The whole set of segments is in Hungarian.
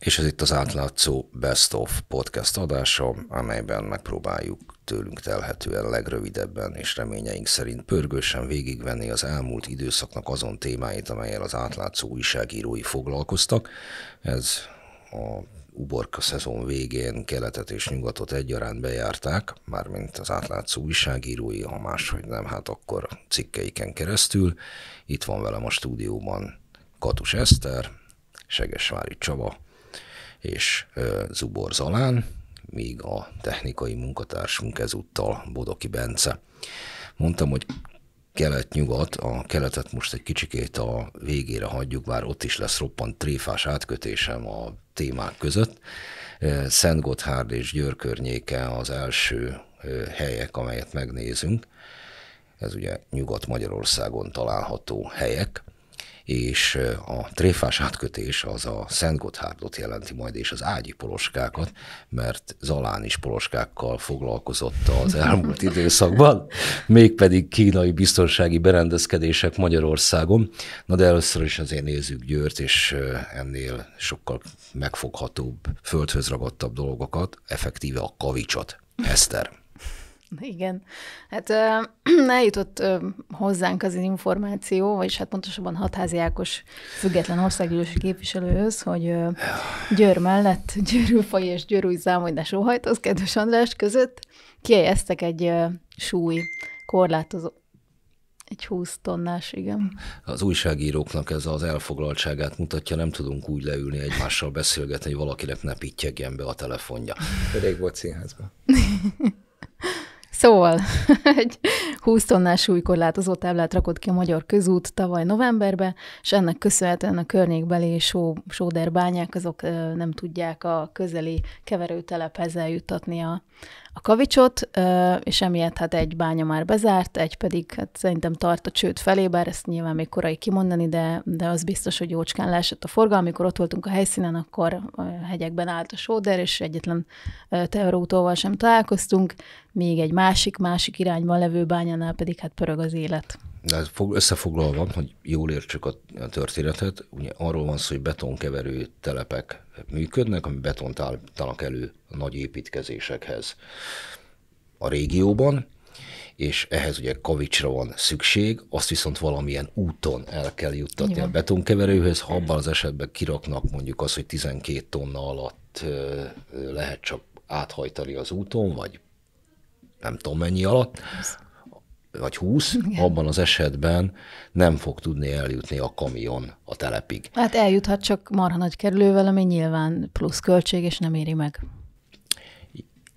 és ez itt az átlátszó Best of podcast adása, amelyben megpróbáljuk tőlünk telhetően legrövidebben és reményeink szerint pörgősen végigvenni az elmúlt időszaknak azon témáit, amelyel az átlátszó újságírói foglalkoztak. Ez a uborka szezon végén keletet és nyugatot egyaránt bejárták, mármint az átlátszó újságírói, ha máshogy nem, hát akkor cikkeiken keresztül. Itt van velem a stúdióban Katus Eszter, Segesvári Csaba, és Zubor Zalán, míg a technikai munkatársunk ezúttal Bodoki Bence. Mondtam, hogy kelet-nyugat, a keletet most egy kicsikét a végére hagyjuk, bár ott is lesz roppant tréfás átkötésem a témák között. Szent Gotthárd és Győr környéke az első helyek, amelyet megnézünk. Ez ugye Nyugat-Magyarországon található helyek és a tréfás átkötés az a Szent Gotthárdot jelenti majd, és az ágyi poloskákat, mert Zalán is poloskákkal foglalkozott az elmúlt időszakban, mégpedig kínai biztonsági berendezkedések Magyarországon. Na de először is azért nézzük Győrt, és ennél sokkal megfoghatóbb, földhöz ragadtabb dolgokat, effektíve a kavicsot. Eszter. Igen, hát eljutott hozzánk az információ, vagyis hát pontosabban Hatházi Ákos független országgyűlési képviselőhöz, hogy Győr mellett Győrülfai és Győrúj számolás az kedves András között kiejeztek egy súly korlátozó, egy 20 tonnás, igen. Az újságíróknak ez az elfoglaltságát mutatja, nem tudunk úgy leülni egymással beszélgetni, hogy valakinek ne pittyegjen be a telefonja. Rég volt színházban. Szóval egy 20 tonnás súlykorlátozó táblát rakott ki a Magyar Közút tavaly novemberbe, és ennek köszönhetően a környékbeli só, sóderbányák azok nem tudják a közeli keverőtelephez eljuttatni a, a kavicsot, és emiatt hát egy bánya már bezárt, egy pedig hát szerintem tart a csőd felé, bár ezt nyilván még korai kimondani, de, de az biztos, hogy jócskán leesett a forgalom. Amikor ott voltunk a helyszínen, akkor a hegyekben állt a sóder, és egyetlen teherautóval sem találkoztunk, még egy másik, másik irányban levő bányánál pedig hát pörög az élet de összefoglalva, hogy jól értsük a történetet, ugye arról van szó, hogy betonkeverő telepek működnek, ami betont állítanak elő a nagy építkezésekhez a régióban, és ehhez ugye kavicsra van szükség, azt viszont valamilyen úton el kell juttatni Igen. a betonkeverőhöz, ha abban az esetben kiraknak mondjuk az, hogy 12 tonna alatt lehet csak áthajtani az úton, vagy nem tudom mennyi alatt, vagy 20, Igen. abban az esetben nem fog tudni eljutni a kamion a telepig. Hát eljuthat csak marha nagy kerülővel, ami nyilván plusz költség, és nem éri meg.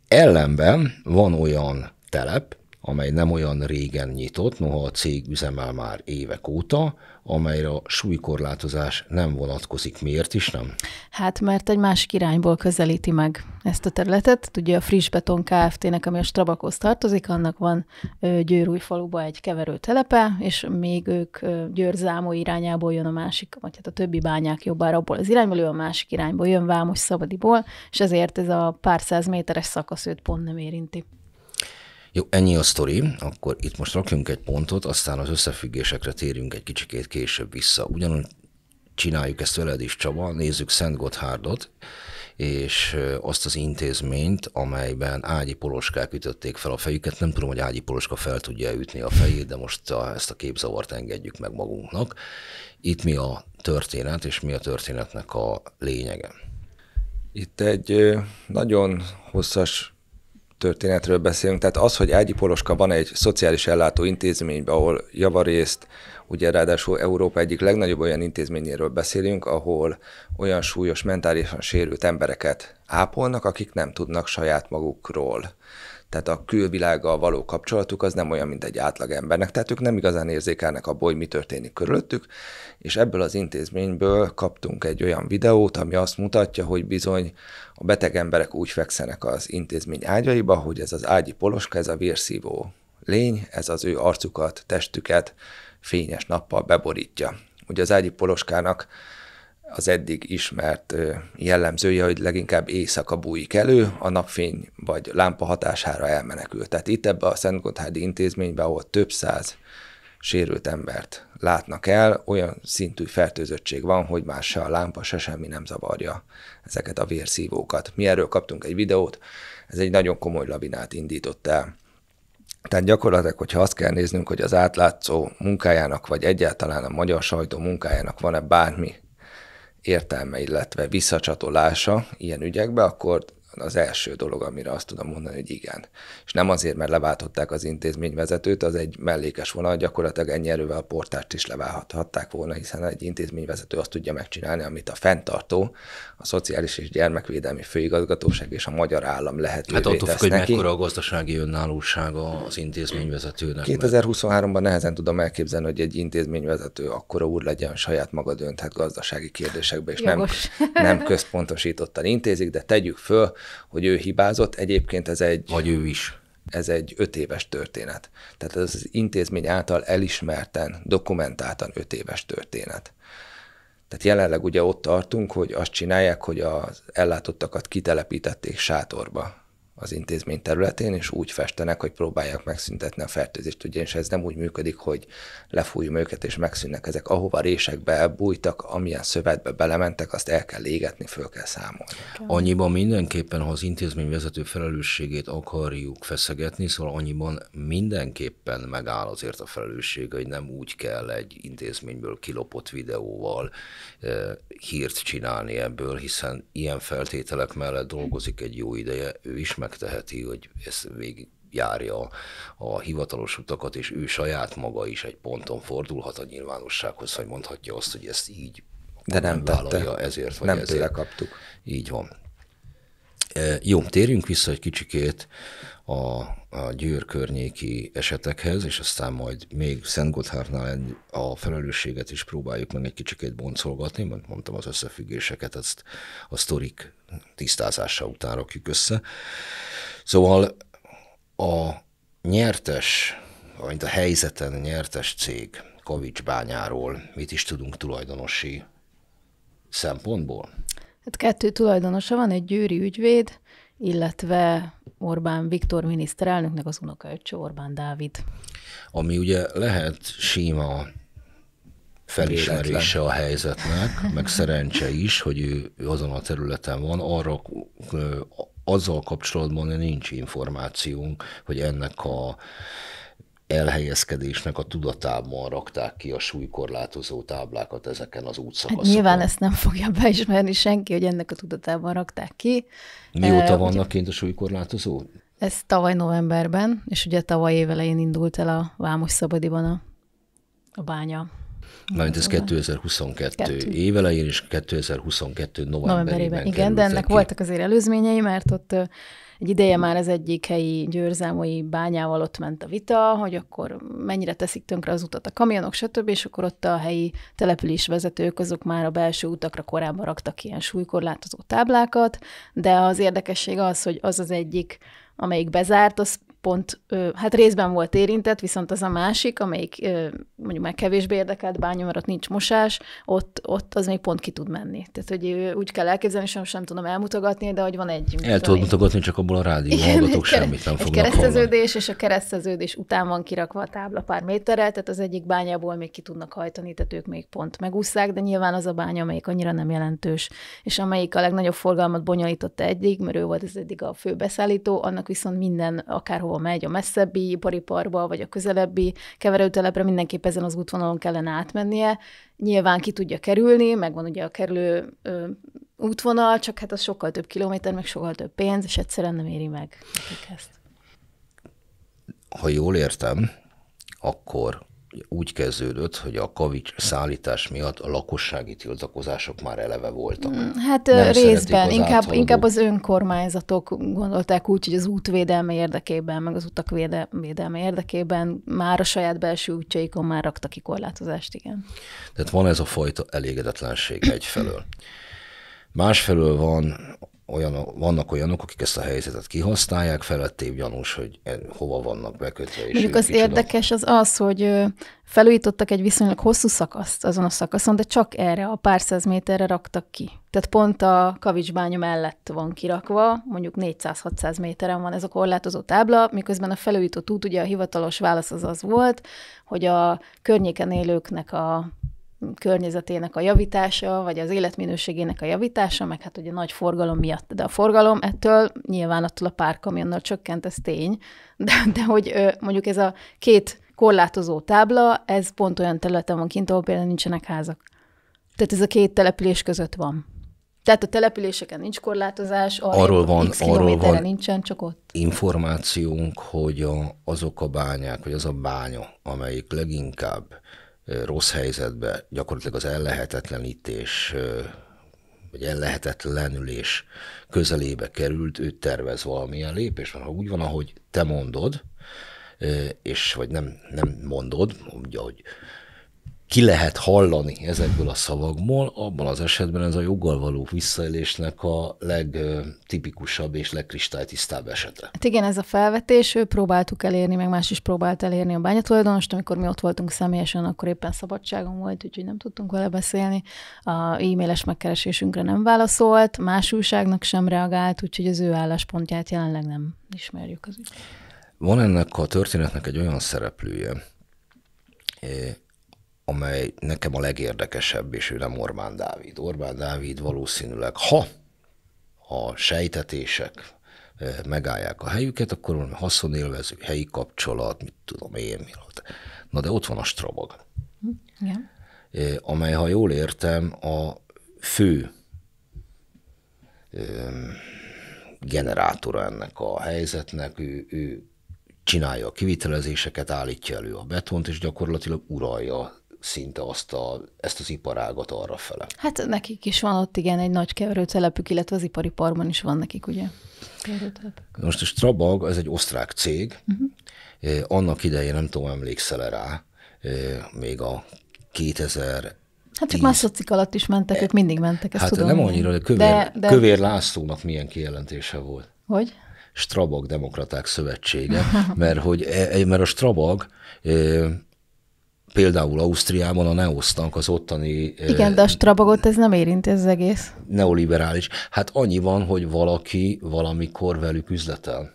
Ellenben van olyan telep, amely nem olyan régen nyitott, noha a cég üzemel már évek óta, amelyre a súlykorlátozás nem vonatkozik. Miért is nem? Hát, mert egy másik irányból közelíti meg ezt a területet. Ugye a Friss Beton Kft-nek, ami a Strabakhoz tartozik, annak van Győrújfaluba egy keverő telepe és még ők Győr Zámó irányából jön a másik, vagy hát a többi bányák jobbára abból az irányból, ő a másik irányból jön Vámos Szabadiból, és ezért ez a pár száz méteres szakasz őt pont nem érinti. Jó, ennyi a sztori, akkor itt most rakjunk egy pontot, aztán az összefüggésekre térjünk egy kicsikét később vissza. Ugyanúgy csináljuk ezt veled is, Csaba, nézzük Szent Gotthárdot, és azt az intézményt, amelyben ágyi poloskák ütötték fel a fejüket. Nem tudom, hogy ágyi poloska fel tudja ütni a fejét, de most a, ezt a képzavart engedjük meg magunknak. Itt mi a történet, és mi a történetnek a lényege? Itt egy nagyon hosszas történetről beszélünk, tehát az, hogy Ágyi Poloska van egy szociális ellátó intézményben, ahol javarészt, ugye ráadásul Európa egyik legnagyobb olyan intézményéről beszélünk, ahol olyan súlyos mentálisan sérült embereket ápolnak, akik nem tudnak saját magukról. Tehát a külvilággal való kapcsolatuk az nem olyan, mint egy átlag embernek. Tehát ők nem igazán érzékelnek abból, hogy mi történik körülöttük, és ebből az intézményből kaptunk egy olyan videót, ami azt mutatja, hogy bizony a beteg emberek úgy fekszenek az intézmény ágyaiba, hogy ez az ágyi poloska, ez a vérszívó lény, ez az ő arcukat, testüket fényes nappal beborítja. Ugye az ágyi poloskának az eddig ismert jellemzője, hogy leginkább éjszaka bújik elő, a napfény vagy lámpa hatására elmenekül. Tehát itt ebbe a Gotthádi intézményben, ahol több száz sérült embert látnak el, olyan szintű fertőzöttség van, hogy már se a lámpa, se semmi nem zavarja ezeket a vérszívókat. Mi erről kaptunk egy videót, ez egy nagyon komoly labinát indított el. Tehát gyakorlatilag, hogyha azt kell néznünk, hogy az átlátszó munkájának, vagy egyáltalán a magyar sajtó munkájának van-e bármi értelme, illetve visszacsatolása ilyen ügyekbe, akkor az első dolog, amire azt tudom mondani, hogy igen. És nem azért, mert leváltották az intézményvezetőt, az egy mellékes vonal, gyakorlatilag ennyi erővel a portást is leválhatták volna, hiszen egy intézményvezető azt tudja megcsinálni, amit a fenntartó, a Szociális és Gyermekvédelmi Főigazgatóság és a Magyar Állam lehetővé Hát attól függ, hogy mekkora a gazdasági önállósága az intézményvezetőnek. 2023-ban nehezen tudom elképzelni, hogy egy intézményvezető akkora úr legyen, saját maga dönthet gazdasági kérdésekbe, és Jogos. nem, nem központosítottan intézik, de tegyük föl, hogy ő hibázott, egyébként ez egy... Vagy ő is. Ez egy öt éves történet. Tehát ez az intézmény által elismerten, dokumentáltan öt éves történet. Tehát jelenleg ugye ott tartunk, hogy azt csinálják, hogy az ellátottakat kitelepítették sátorba az intézmény területén, és úgy festenek, hogy próbálják megszüntetni a fertőzést. Ugyanis ez nem úgy működik, hogy lefújjuk őket, és megszűnnek ezek. Ahova résekbe elbújtak, amilyen szövetbe belementek, azt el kell égetni, föl kell számolni. Annyiban mindenképpen, ha az intézmény vezető felelősségét akarjuk feszegetni, szóval annyiban mindenképpen megáll azért a felelősség, hogy nem úgy kell egy intézményből kilopott videóval e, hírt csinálni ebből, hiszen ilyen feltételek mellett dolgozik egy jó ideje, ő is megteheti, hogy ezt végig járja a hivatalos utakat, és ő saját maga is egy ponton fordulhat a nyilvánossághoz, vagy mondhatja azt, hogy ezt így de nem vállalja ezért, vagy nem ezért. Nem kaptuk. Így van. Jó, térjünk vissza egy kicsikét a, a Győr környéki esetekhez, és aztán majd még Szent Gotthárnál a felelősséget is próbáljuk meg egy kicsikét boncolgatni, mert mondtam az összefüggéseket, ezt a sztorik tisztázása után rakjuk össze. Szóval a nyertes, mint a helyzeten nyertes cég Kavicsbányáról mit is tudunk tulajdonosi szempontból? Hát kettő tulajdonosa van, egy győri ügyvéd, illetve Orbán Viktor miniszterelnöknek az unokaöccse Orbán Dávid. Ami ugye lehet sima felismerése a helyzetnek, meg szerencse is, hogy ő, ő azon a területen van, arra azzal kapcsolatban nincs információnk, hogy ennek a elhelyezkedésnek a tudatában rakták ki a súlykorlátozó táblákat ezeken az útszakaszokon. Hát nyilván ezt nem fogja beismerni senki, hogy ennek a tudatában rakták ki. Mióta vannak kint a súlykorlátozó? Ez tavaly novemberben, és ugye tavaly évelején indult el a Vámos Szabadiban a, a bánya Mármint ez 2022 Kettő. évelején és 2022 novemberében, novemberében Igen, de ennek ki. voltak azért előzményei, mert ott egy ideje már az egyik helyi győrzámai bányával ott ment a vita, hogy akkor mennyire teszik tönkre az utat a kamionok, stb., és akkor ott a helyi vezetők azok már a belső utakra korábban raktak ilyen súlykorlátozó táblákat, de az érdekesség az, hogy az az egyik amelyik bezárt, az pont, hát részben volt érintett, viszont az a másik, amelyik mondjuk már kevésbé érdekelt bánya, mert ott nincs mosás, ott, ott az még pont ki tud menni. Tehát, hogy úgy kell elképzelni, sem, sem tudom elmutogatni, de hogy van egy... El tudod mutogatni, csak abból a rádió Igen, hallgatók kere, semmit nem fognak kereszteződés, hallani. és a kereszteződés után van kirakva a tábla pár méterrel, tehát az egyik bányából még ki tudnak hajtani, tehát ők még pont megúszszák, de nyilván az a bánya, amelyik annyira nem jelentős, és amelyik a legnagyobb forgalmat bonyolította eddig, mert ő volt az eddig a fő beszállító, annak viszont minden akárhol valahol megy, a messzebbi ipariparba, vagy a közelebbi keverőtelepre, mindenképp ezen az útvonalon kellene átmennie. Nyilván ki tudja kerülni, megvan ugye a kerülő ö, útvonal, csak hát az sokkal több kilométer, meg sokkal több pénz, és egyszerűen nem éri meg ezt. Ha jól értem, akkor úgy kezdődött, hogy a kavics szállítás miatt a lakossági tiltakozások már eleve voltak. Mm, hát Nem részben, az inkább, inkább az önkormányzatok gondolták úgy, hogy az útvédelme érdekében, meg az utak védelme érdekében már a saját belső útjaikon már raktak ki korlátozást, igen. Tehát van ez a fajta elégedetlenség egyfelől. Másfelől van olyan, vannak olyanok, akik ezt a helyzetet kihasználják, felettébb gyanús, hogy e, hova vannak bekötve. És Mondjuk az kicsoda. érdekes az az, hogy felújítottak egy viszonylag hosszú szakaszt azon a szakaszon, de csak erre, a pár száz méterre raktak ki. Tehát pont a kavicsbánya mellett van kirakva, mondjuk 400-600 méteren van ez a korlátozó tábla, miközben a felújított út, ugye a hivatalos válasz az az volt, hogy a környéken élőknek a környezetének a javítása, vagy az életminőségének a javítása, meg hát ugye nagy forgalom miatt. De a forgalom ettől nyilván attól a párkamionnal csökkent, ez tény, de, de hogy mondjuk ez a két korlátozó tábla, ez pont olyan területen van kint, ahol például nincsenek házak. Tehát ez a két település között van. Tehát a településeken nincs korlátozás, arról van, X arról van nincsen, csak ott. információnk, hogy a, azok a bányák, vagy az a bánya, amelyik leginkább rossz helyzetbe, gyakorlatilag az ellehetetlenítés vagy ellehetetlenülés közelébe került, ő tervez valamilyen lépés. Ha úgy van, ahogy te mondod, és vagy nem, nem mondod, ugye, hogy ki lehet hallani ezekből a szavakból, abban az esetben ez a joggal való visszaélésnek a legtipikusabb és legkristálytisztább esete. Hát igen, ez a felvetés, ő próbáltuk elérni, meg más is próbált elérni a bányatulajdonost, amikor mi ott voltunk személyesen, akkor éppen szabadságon volt, úgyhogy nem tudtunk vele beszélni. A e-mailes megkeresésünkre nem válaszolt, más újságnak sem reagált, úgyhogy az ő álláspontját jelenleg nem ismerjük az ügy. Van ennek a történetnek egy olyan szereplője, amely nekem a legérdekesebb, és ő nem Orbán Dávid. Orbán Dávid valószínűleg, ha a sejtetések eh, megállják a helyüket, akkor valami haszonélvező, helyi kapcsolat, mit tudom én, mi Na de ott van a Strabag. Igen. Eh, amely, ha jól értem, a fő eh, generátora ennek a helyzetnek, ő, ő csinálja a kivitelezéseket, állítja elő a betont, és gyakorlatilag uralja szinte azt a, ezt az iparágat arra fele. Hát nekik is van ott igen egy nagy keverőtelepük, illetve az ipari parban is van nekik, ugye? Keverőtelepük. Most a Strabag, ez egy osztrák cég, uh-huh. annak idején nem tudom, emlékszel -e rá, eh, még a 2000 Hát csak más szocik alatt is mentek, ők mindig mentek, ezt hát tudom. nem annyira, de Kövér, de, de... Kövér Lászlónak milyen kijelentése volt. Hogy? Strabag Demokraták Szövetsége, mert, hogy, e- mert a Strabag eh, például Ausztriában a Neosztank az ottani... Igen, de a Strabagot ez nem érinti ez az egész. Neoliberális. Hát annyi van, hogy valaki valamikor velük üzletel.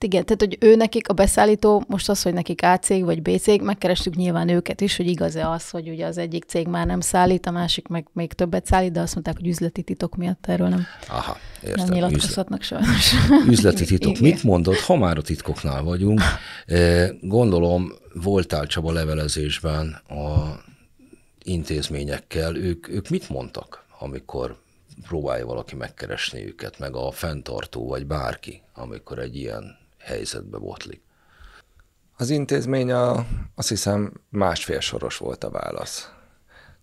Hát igen, tehát hogy ő nekik, a beszállító, most az, hogy nekik A cég vagy B cég, megkerestük nyilván őket is, hogy igaz-e az, hogy ugye az egyik cég már nem szállít, a másik meg még többet szállít, de azt mondták, hogy üzleti titok miatt erről nem, Aha, értem, nem nyilatkozhatnak Üzle... sajnos. Üzleti titok. Igen. Mit mondod? Ha már a titkoknál vagyunk, eh, gondolom voltál Csaba levelezésben a intézményekkel, ők, ők mit mondtak, amikor próbálja valaki megkeresni őket, meg a fenntartó, vagy bárki, amikor egy ilyen helyzetbe botlik. Az intézmény a, azt hiszem másfél soros volt a válasz.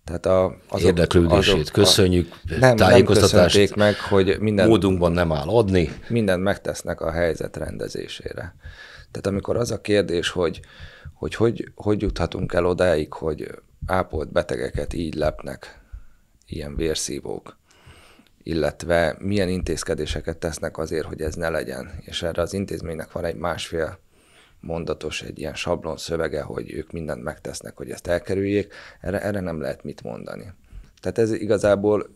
Tehát a, azok, Érdeklődését azok, köszönjük, a, nem, tájékoztatást nem meg, hogy minden, módunkban nem áll adni. Mindent megtesznek a helyzet rendezésére. Tehát amikor az a kérdés, hogy hogy, hogy, hogy juthatunk el odáig, hogy ápolt betegeket így lepnek ilyen vérszívók, illetve milyen intézkedéseket tesznek azért, hogy ez ne legyen. És erre az intézménynek van egy másfél mondatos, egy ilyen sablon szövege, hogy ők mindent megtesznek, hogy ezt elkerüljék, erre, erre nem lehet mit mondani. Tehát ez igazából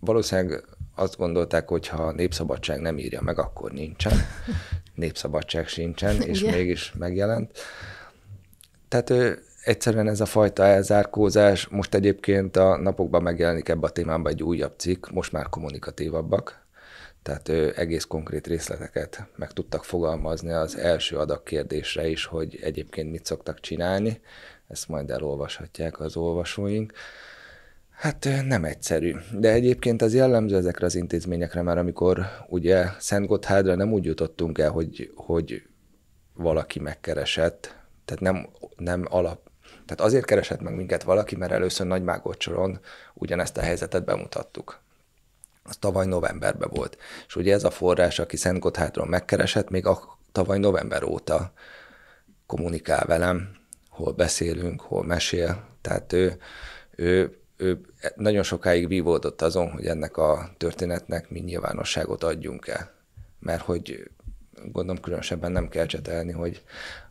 valószínűleg azt gondolták, hogy ha népszabadság nem írja meg, akkor nincsen. Népszabadság sincsen, és yeah. mégis megjelent. Tehát ő, egyszerűen ez a fajta elzárkózás, most egyébként a napokban megjelenik ebbe a témában egy újabb cikk, most már kommunikatívabbak, tehát ő egész konkrét részleteket meg tudtak fogalmazni az első adag kérdésre is, hogy egyébként mit szoktak csinálni, ezt majd elolvashatják az olvasóink. Hát nem egyszerű, de egyébként az jellemző ezekre az intézményekre már, amikor ugye Szent Gotthádra nem úgy jutottunk el, hogy, hogy valaki megkeresett, tehát nem, nem alap, tehát azért keresett meg minket valaki, mert először Nagy Mágocsoron ugyanezt a helyzetet bemutattuk az tavaly novemberben volt. És ugye ez a forrás, aki Szent Gotthardról megkeresett, még a tavaly november óta kommunikál velem, hol beszélünk, hol mesél. Tehát ő, ő, ő nagyon sokáig vívódott azon, hogy ennek a történetnek mi nyilvánosságot adjunk el. Mert hogy gondolom különösebben nem kell csetelni, hogy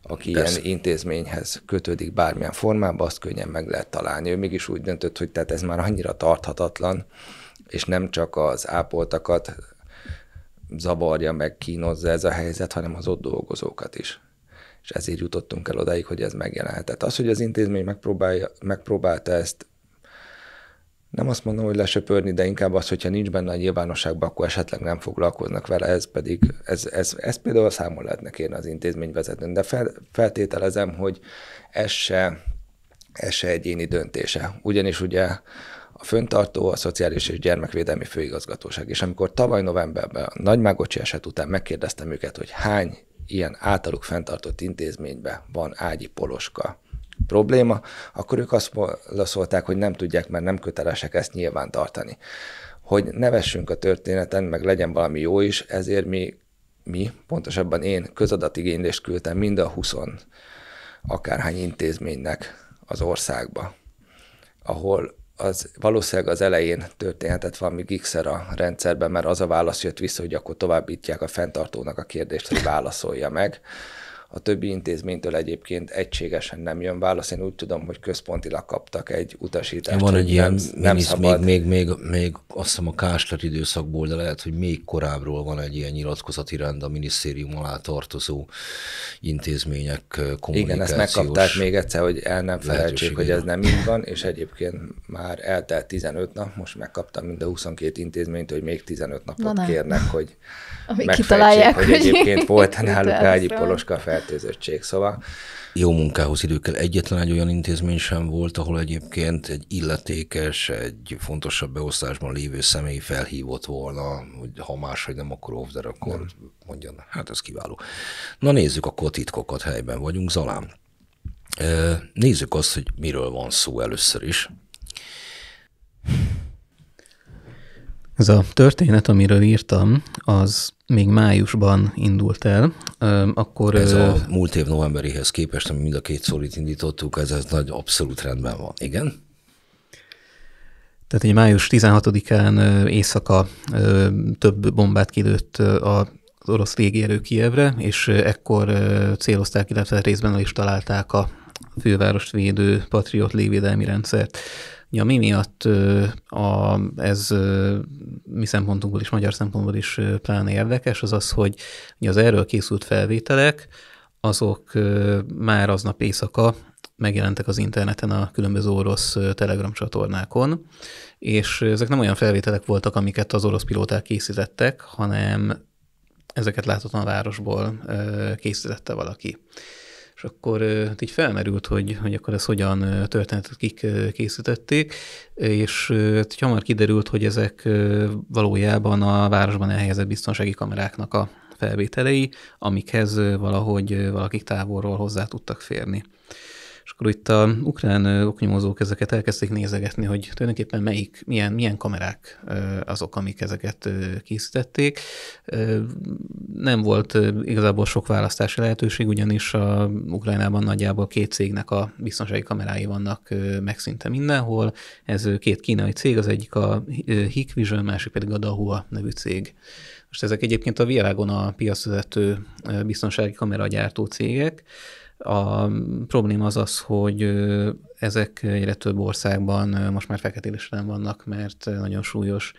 aki Persze. ilyen intézményhez kötődik bármilyen formában, azt könnyen meg lehet találni. Ő mégis úgy döntött, hogy tehát ez már annyira tarthatatlan, és nem csak az ápoltakat zavarja, meg kínozza ez a helyzet, hanem az ott dolgozókat is. És ezért jutottunk el odáig, hogy ez megjelenhetett. Az, hogy az intézmény megpróbálja, megpróbálta ezt nem azt mondom, hogy lesöpörni, de inkább az, hogyha nincs benne a nyilvánosságban, akkor esetleg nem foglalkoznak vele, ez pedig, ez, ez, ez például számon lehetne kérni az intézményvezetőn, de fel, feltételezem, hogy ez se, ez se egyéni döntése. Ugyanis ugye a föntartó a Szociális és Gyermekvédelmi Főigazgatóság, és amikor tavaly novemberben a Mágocsi eset után megkérdeztem őket, hogy hány ilyen általuk fenntartott intézményben van ágyi poloska, probléma, akkor ők azt válaszolták, hogy nem tudják, mert nem kötelesek ezt nyilván tartani. Hogy nevessünk a történeten, meg legyen valami jó is, ezért mi, mi pontosabban én közadatigénylést küldtem mind a 20 akárhány intézménynek az országba, ahol az valószínűleg az elején történhetett valami gigszer a rendszerben, mert az a válasz jött vissza, hogy akkor továbbítják a fenntartónak a kérdést, hogy válaszolja meg a többi intézménytől egyébként egységesen nem jön válasz. Én úgy tudom, hogy központilag kaptak egy utasítást. Van egy ilyen, nem, nem szabad. Még, még, még, még azt hiszem a káslet időszakból, de lehet, hogy még korábbról van egy ilyen nyilatkozati rend a minisztérium alá tartozó intézmények kommunikációs eh, Igen, ezt megkapták még egyszer, hogy el nem felejtsék, hogy ez nem így van, és egyébként már eltelt 15 nap, most megkaptam mind a 22 intézményt, hogy még 15 napot Na, kérnek, hogy Amíg megfejtsék, hogy, hogy egyébként volt náluk Ágyi Poloska fel fertőzöttség, szóval... Jó munkához időkkel Egyetlen egy olyan intézmény sem volt, ahol egyébként egy illetékes, egy fontosabb beosztásban lévő személy felhívott volna, hogy ha máshogy nem, akkor off, akkor nem. mondjon, hát ez kiváló. Na nézzük a kotitkokat, helyben vagyunk, Zalán. Nézzük azt, hogy miről van szó először is. Ez a történet, amiről írtam, az még májusban indult el, akkor... Ez a múlt év novemberihez képest, ami mind a két szólit indítottuk, ez, ez nagy abszolút rendben van. Igen? Tehát egy május 16-án éjszaka több bombát kilőtt a az orosz légierő Kievre, és ekkor célozták, illetve részben is találták a fővárost védő Patriot légvédelmi rendszert. Ja, mi miatt a, ez mi szempontunkból is, magyar szempontból is pláne érdekes, az az, hogy az erről készült felvételek, azok már aznap éjszaka megjelentek az interneten a különböző orosz Telegram csatornákon, és ezek nem olyan felvételek voltak, amiket az orosz pilóták készítettek, hanem ezeket láthatóan a városból készítette valaki és akkor hát így felmerült, hogy, hogy akkor ez hogyan történt, hát kik készítették, és hát így hamar kiderült, hogy ezek valójában a városban elhelyezett biztonsági kameráknak a felvételei, amikhez valahogy valakik távolról hozzá tudtak férni. És akkor itt a ukrán oknyomozók ezeket elkezdték nézegetni, hogy tulajdonképpen melyik, milyen, milyen kamerák azok, amik ezeket készítették. Nem volt igazából sok választási lehetőség, ugyanis a Ukrajnában nagyjából két cégnek a biztonsági kamerái vannak meg szinte mindenhol. Ez két kínai cég, az egyik a Hikvision, másik pedig a Dahua nevű cég. Most ezek egyébként a világon a piacvezető biztonsági kameragyártó cégek, a probléma az az, hogy ezek egyre több országban most már feketélésre vannak, mert nagyon súlyos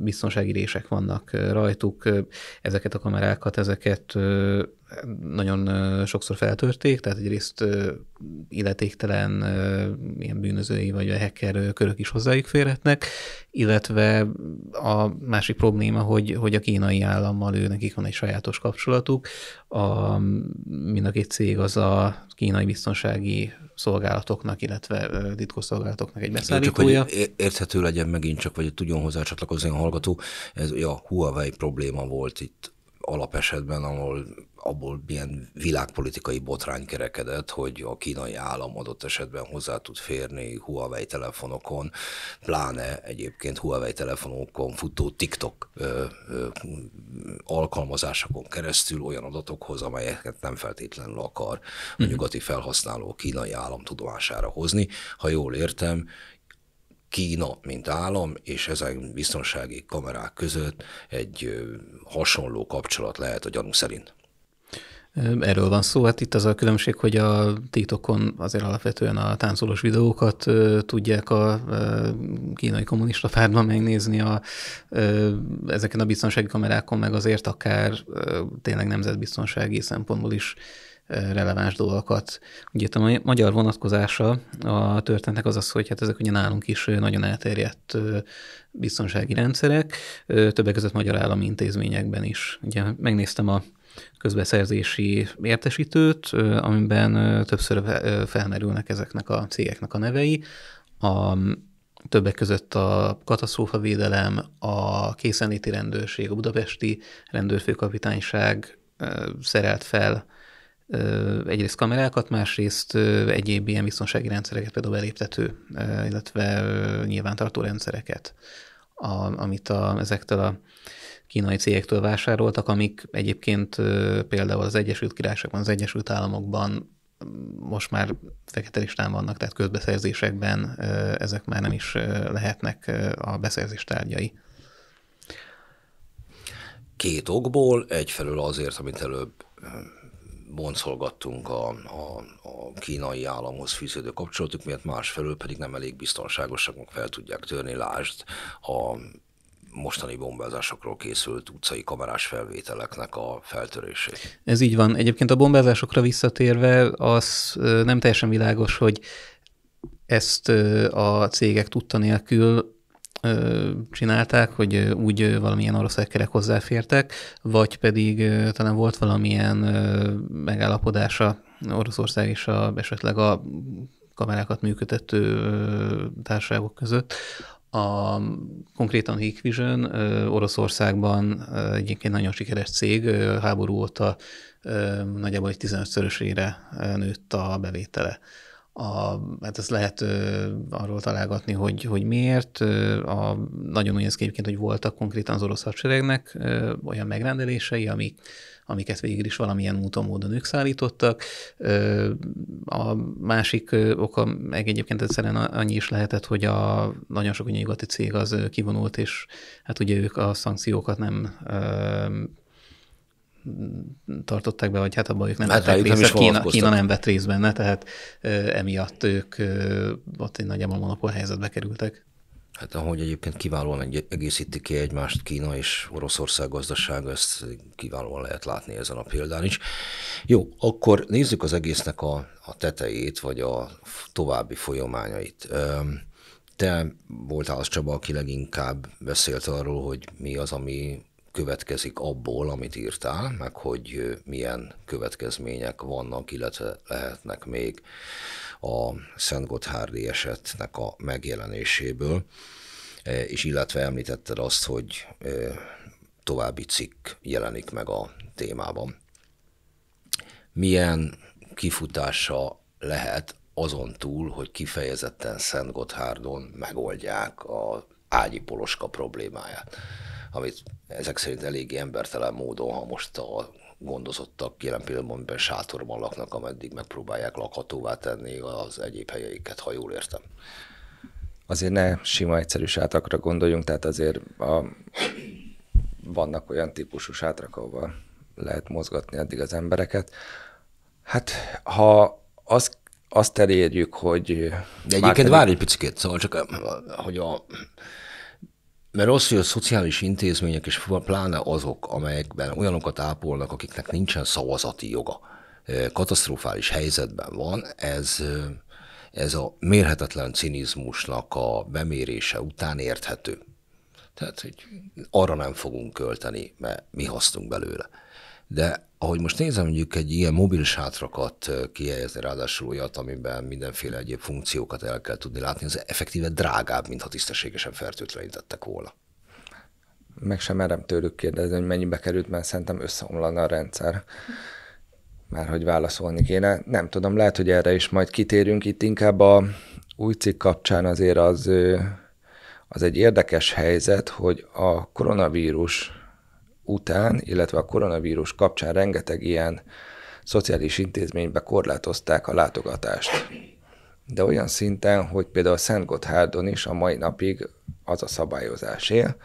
biztonsági rések vannak rajtuk. Ezeket a kamerákat, ezeket nagyon sokszor feltörték, tehát egyrészt illetéktelen ilyen bűnözői vagy a hacker körök is hozzájuk férhetnek, illetve a másik probléma, hogy, hogy a kínai állammal ő nekik van egy sajátos kapcsolatuk, a, mind a két cég az a kínai biztonsági szolgálatoknak, illetve titkosszolgálatoknak egy beszállítója. Csak, hogy érthető legyen megint csak, vagy tudjon hozzá csatlakozni a hallgató, ez a ja, Huawei probléma volt itt alapesetben, ahol abból ilyen világpolitikai botrány kerekedett, hogy a kínai állam adott esetben hozzá tud férni Huawei telefonokon, pláne egyébként Huawei telefonokon futó TikTok ö, ö, alkalmazásokon keresztül olyan adatokhoz, amelyeket nem feltétlenül akar a mhm. nyugati felhasználó kínai állam tudomására hozni. Ha jól értem, Kína, mint állam, és ezen biztonsági kamerák között egy hasonló kapcsolat lehet a gyanú szerint. Erről van szó. Hát itt az a különbség, hogy a TikTokon azért alapvetően a táncolós videókat tudják a kínai kommunista pártban megnézni, a, ezeken a biztonsági kamerákon meg azért akár tényleg nemzetbiztonsági szempontból is releváns dolgokat. Ugye a magyar vonatkozása a történetnek az az, hogy hát ezek ugye nálunk is nagyon elterjedt biztonsági rendszerek, többek között magyar állami intézményekben is. Ugye megnéztem a közbeszerzési értesítőt, amiben többször felmerülnek ezeknek a cégeknek a nevei. A többek között a katasztrófavédelem, a készenléti rendőrség, a budapesti rendőrfőkapitányság szerelt fel egyrészt kamerákat, másrészt egyéb ilyen biztonsági rendszereket, például beléptető, illetve nyilvántartó rendszereket, a, amit a, ezektől a kínai cégektől vásároltak, amik egyébként például az Egyesült Királyságban, az Egyesült Államokban most már fekete listán vannak, tehát közbeszerzésekben ezek már nem is lehetnek a beszerzés tárgyai. Két okból, egyfelől azért, amit előbb boncolgattunk a, a, a kínai államhoz fűződő kapcsolatuk miatt, másfelől pedig nem elég biztonságosak, fel tudják törni, lásd a mostani bombázásokról készült utcai kamerás felvételeknek a feltörését. Ez így van. Egyébként a bombázásokra visszatérve az nem teljesen világos, hogy ezt a cégek tudta nélkül csinálták, hogy úgy valamilyen orosz hackerek hozzáfértek, vagy pedig talán volt valamilyen megállapodása Oroszország és a, esetleg a kamerákat működtető társaságok között, a konkrétan Hikvision Oroszországban egyébként nagyon sikeres cég, háború óta nagyjából egy 15-szörösére nőtt a bevétele a, hát ezt lehet ö, arról találgatni, hogy, hogy miért. Ö, a, nagyon úgy néz egyébként, hogy voltak konkrétan az orosz hadseregnek ö, olyan megrendelései, amik, amiket végül is valamilyen úton, módon ők szállítottak. Ö, a másik ö, oka meg egyébként egyszerűen annyi is lehetett, hogy a nagyon sok nyugati cég az kivonult, és hát ugye ők a szankciókat nem ö, tartották be, vagy hát abban ők nem hát vettek hát részt, nem Kína, Kína nem vett részt benne, tehát ö, emiatt ők ö, ott egy nagyjából monopól helyzetbe kerültek. Hát ahogy egyébként kiválóan egészíti ki egymást Kína és Oroszország gazdasága, ezt kiválóan lehet látni ezen a példán is. Jó, akkor nézzük az egésznek a, a tetejét, vagy a további folyamányait. Te voltál az Csaba, aki leginkább beszélt arról, hogy mi az, ami következik abból, amit írtál, meg hogy milyen következmények vannak, illetve lehetnek még a Szent Gotthárdi esetnek a megjelenéséből, e, és illetve említetted azt, hogy további cikk jelenik meg a témában. Milyen kifutása lehet azon túl, hogy kifejezetten Szent Gotthárdon megoldják a ágyi poloska problémáját? amit ezek szerint eléggé embertelen módon, ha most a gondozottak jelen pillanatban sátorban laknak, ameddig megpróbálják lakhatóvá tenni az egyéb helyeiket, ha jól értem. Azért ne sima egyszerű sátrakra gondoljunk, tehát azért a, vannak olyan típusú sátrak, ahol lehet mozgatni addig az embereket. Hát ha azt, azt elérjük, hogy... De egyébként pedig... várj egy picit, szóval csak, hogy a mert az, hogy a szociális intézmények, és pláne azok, amelyekben olyanokat ápolnak, akiknek nincsen szavazati joga, katasztrofális helyzetben van, ez, ez a mérhetetlen cinizmusnak a bemérése után érthető. Tehát, hogy arra nem fogunk költeni, mert mi hasztunk belőle de ahogy most nézem, mondjuk egy ilyen mobil sátrakat kihelyezni, ráadásul olyat, amiben mindenféle egyéb funkciókat el kell tudni látni, az effektíve drágább, mint ha tisztességesen fertőtlenítettek volna. Meg sem merem tőlük kérdezni, hogy mennyibe került, mert szerintem összeomlana a rendszer. Már hogy válaszolni kéne. Nem tudom, lehet, hogy erre is majd kitérünk. Itt inkább a új cikk kapcsán azért az, az egy érdekes helyzet, hogy a koronavírus után, illetve a koronavírus kapcsán rengeteg ilyen szociális intézménybe korlátozták a látogatást. De olyan szinten, hogy például Szent Gotthárdon is a mai napig az a szabályozás él,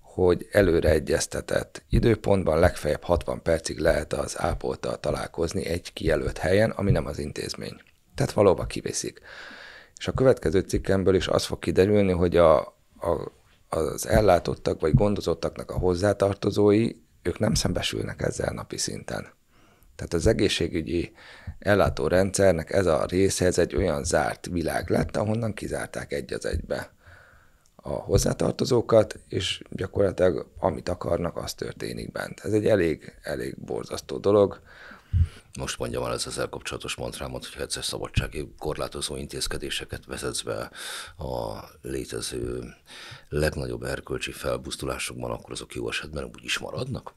hogy előre egyeztetett időpontban legfeljebb 60 percig lehet az ápoltal találkozni egy kijelölt helyen, ami nem az intézmény. Tehát valóban kiviszik. És a következő cikkemből is az fog kiderülni, hogy a, a az ellátottak vagy gondozottaknak a hozzátartozói, ők nem szembesülnek ezzel napi szinten. Tehát az egészségügyi ellátórendszernek ez a része, ez egy olyan zárt világ lett, ahonnan kizárták egy az egybe a hozzátartozókat, és gyakorlatilag amit akarnak, az történik bent. Ez egy elég, elég borzasztó dolog most mondjam el az ezzel kapcsolatos mantrámat, hogy egyszer szabadsági korlátozó intézkedéseket vezetsz be a létező legnagyobb erkölcsi felbusztulásokban, akkor azok jó esetben úgy is maradnak?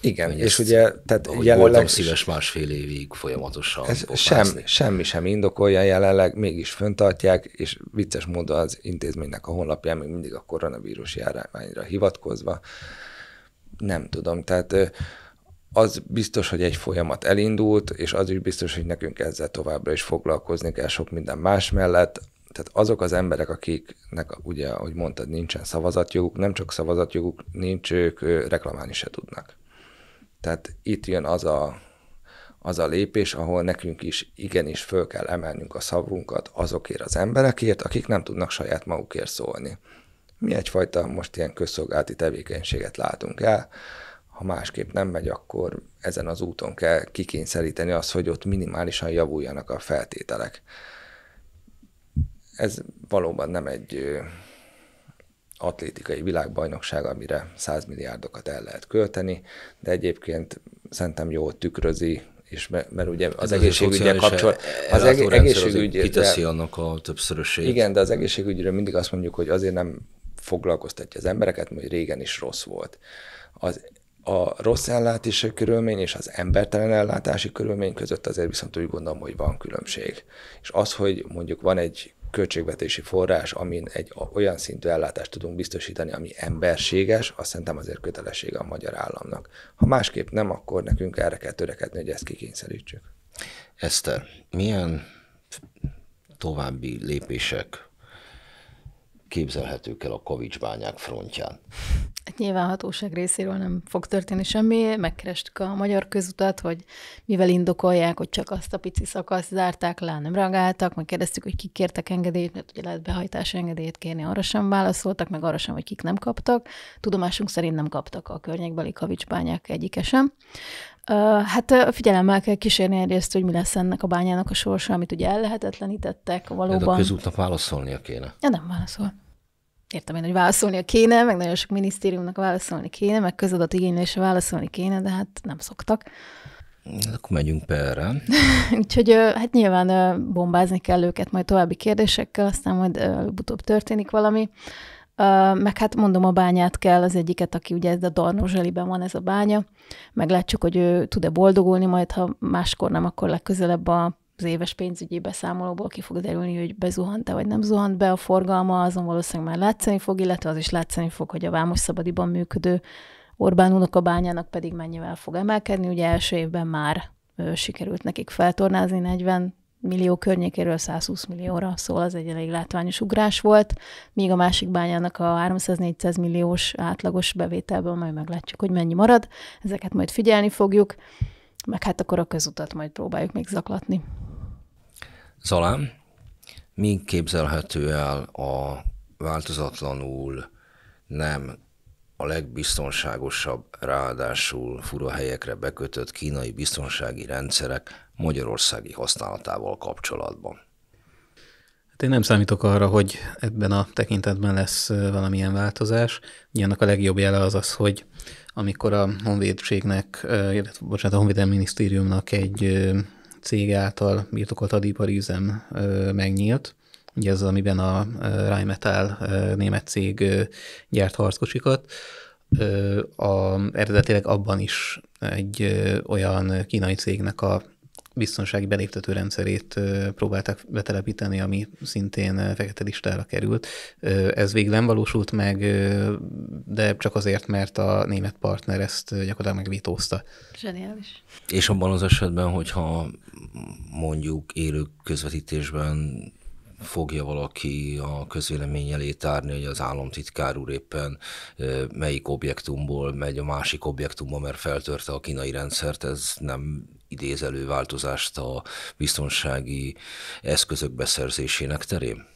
Igen, Hogy és ezt, ugye, tehát jelenleg... Voltam szíves másfél évig folyamatosan ez sem, Semmi sem indokolja jelenleg, mégis föntartják, és vicces módon az intézménynek a honlapján még mindig a koronavírus járványra hivatkozva. Nem tudom, tehát az biztos, hogy egy folyamat elindult, és az is biztos, hogy nekünk ezzel továbbra is foglalkozni kell sok minden más mellett. Tehát azok az emberek, akiknek, ugye, ahogy mondtad, nincsen szavazatjoguk, nem csak szavazatjoguk nincs, ők reklamálni se tudnak. Tehát itt jön az a, az a lépés, ahol nekünk is igenis föl kell emelnünk a szavunkat azokért az emberekért, akik nem tudnak saját magukért szólni. Mi egyfajta most ilyen közszolgálati tevékenységet látunk el, ha másképp nem megy, akkor ezen az úton kell kikényszeríteni azt, hogy ott minimálisan javuljanak a feltételek. Ez valóban nem egy atlétikai világbajnokság, amire 100 milliárdokat el lehet költeni, de egyébként szerintem jól tükrözi és mert, mert ugye az egészségügyel kapcsolat, e- az egészségügy kiteszi annak a többszörösét. Igen, de az egészségügyről mindig azt mondjuk, hogy azért nem foglalkoztatja az embereket, mert régen is rossz volt. Az a rossz ellátási körülmény és az embertelen ellátási körülmény között azért viszont úgy gondolom, hogy van különbség. És az, hogy mondjuk van egy költségvetési forrás, amin egy olyan szintű ellátást tudunk biztosítani, ami emberséges, azt szerintem azért kötelessége a magyar államnak. Ha másképp nem, akkor nekünk erre kell törekedni, hogy ezt kikényszerítsük. Eszter, milyen további lépések képzelhetők el a kavicsbányák frontján? Hát nyilván hatóság részéről nem fog történni semmi. Megkerestük a magyar közutat, hogy mivel indokolják, hogy csak azt a pici szakasz zárták le, nem reagáltak, meg kérdeztük, hogy kik kértek engedélyt, mert ugye lehet behajtási engedélyt kérni, arra sem válaszoltak, meg arra sem, hogy kik nem kaptak. Tudomásunk szerint nem kaptak a környékbeli kavicsbányák egyike sem. Hát figyelemmel kell kísérni egyrészt, hogy mi lesz ennek a bányának a sorsa, amit ugye ellehetetlenítettek valóban. De a közútnak válaszolnia kéne. Ja, nem válaszol. Értem én, hogy válaszolnia kéne, meg nagyon sok minisztériumnak válaszolni kéne, meg közadat igénylése válaszolni kéne, de hát nem szoktak. Hát akkor megyünk perre. Úgyhogy hát nyilván bombázni kell őket majd további kérdésekkel, aztán majd utóbb történik valami meg hát mondom, a bányát kell, az egyiket, aki ugye ez a Darnó van ez a bánya, meglátjuk, hogy ő tud-e boldogulni, majd ha máskor nem, akkor legközelebb a az éves pénzügyi beszámolóból ki fog derülni, hogy bezuhant-e vagy nem zuhant be a forgalma, azon valószínűleg már látszani fog, illetve az is látszani fog, hogy a Vámos Szabadiban működő Orbán unokabányának pedig mennyivel fog emelkedni. Ugye első évben már ő, sikerült nekik feltornázni 40 millió környékéről 120 millióra, szóval az egy elég látványos ugrás volt, míg a másik bányának a 300-400 milliós átlagos bevételből majd meglátjuk, hogy mennyi marad, ezeket majd figyelni fogjuk, meg hát akkor a közutat majd próbáljuk még zaklatni. Zalám, mi képzelhető el a változatlanul nem a legbiztonságosabb, ráadásul fura helyekre bekötött kínai biztonsági rendszerek magyarországi használatával kapcsolatban. Hát én nem számítok arra, hogy ebben a tekintetben lesz valamilyen változás. Ennek a legjobb jele az az, hogy amikor a honvédségnek, illetve bocsánat, a honvédelmi minisztériumnak egy cég által birtokolt adipari üzem megnyílt, ugye ez az, amiben a Rheinmetall német cég gyárt harckocsikat, a, eredetileg abban is egy olyan kínai cégnek a biztonsági beléptető rendszerét próbálták betelepíteni, ami szintén fekete listára került. Ez végül nem valósult meg, de csak azért, mert a német partner ezt gyakorlatilag megvétózta. Zseniális. És abban az esetben, hogyha mondjuk élő közvetítésben fogja valaki a közvélemény elé tárni, hogy az államtitkár úr éppen melyik objektumból megy a másik objektumba, mert feltörte a kínai rendszert, ez nem idéz elő változást a biztonsági eszközök beszerzésének terén?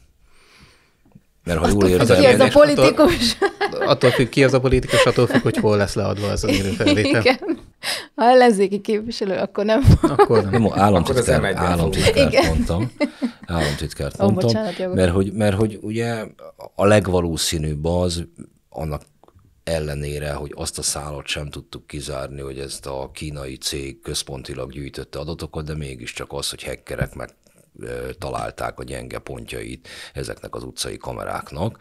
Mert ha jól értem... Ki ez a politikus? Attól, attól függ, ki az a politikus, attól függ, hogy hol lesz leadva az a élőfelvétel. Igen. Ha ellenzéki képviselő, akkor nem. Akkor nem. nem államtitkár, államtitkár mondtam. államtitkárt oh, mondtam, bocsánat, mert, hogy, mert hogy ugye a legvalószínűbb az, annak ellenére, hogy azt a szállat sem tudtuk kizárni, hogy ezt a kínai cég központilag gyűjtötte adatokat, de mégiscsak az, hogy hackerek meg találták a gyenge pontjait ezeknek az utcai kameráknak,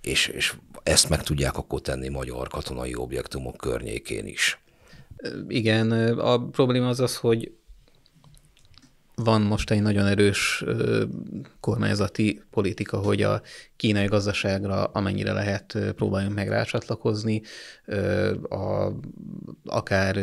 és, és ezt meg tudják akkor tenni magyar katonai objektumok környékén is. Igen, a probléma az az, hogy van most egy nagyon erős kormányzati politika, hogy a kínai gazdaságra amennyire lehet próbáljunk meg rácsatlakozni, a, akár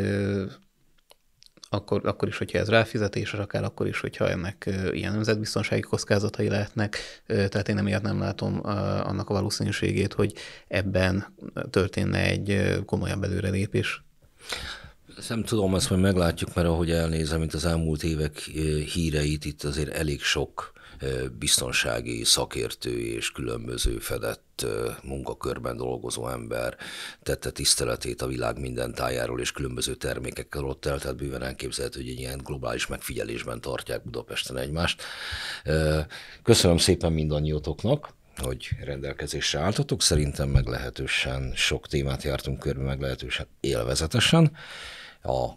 akkor, akkor is, hogyha ez ráfizetés, akár akkor is, hogyha ennek ilyen nemzetbiztonsági kockázatai lehetnek. Tehát én emiatt nem látom annak a valószínűségét, hogy ebben történne egy komolyabb előrelépés. Ezt nem tudom, ezt majd meglátjuk, mert ahogy elnézem, mint az elmúlt évek eh, híreit, itt azért elég sok eh, biztonsági szakértő és különböző fedett eh, munkakörben dolgozó ember tette tiszteletét a világ minden tájáról és különböző termékekkel ott el, tehát bőven elképzelhető, hogy egy ilyen globális megfigyelésben tartják Budapesten egymást. Köszönöm szépen mindannyiótoknak hogy rendelkezésre álltatok. Szerintem meglehetősen sok témát jártunk körbe, meglehetősen élvezetesen a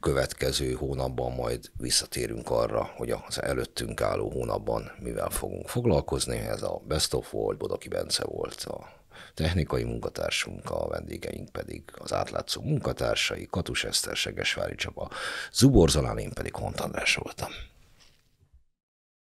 következő hónapban majd visszatérünk arra, hogy az előttünk álló hónapban mivel fogunk foglalkozni. Ez a Best of volt, Bodaki Bence volt a technikai munkatársunk, a vendégeink pedig az átlátszó munkatársai, Katus Eszter, Segesvári Csaba, Zubor Zalán, én pedig Hont András voltam.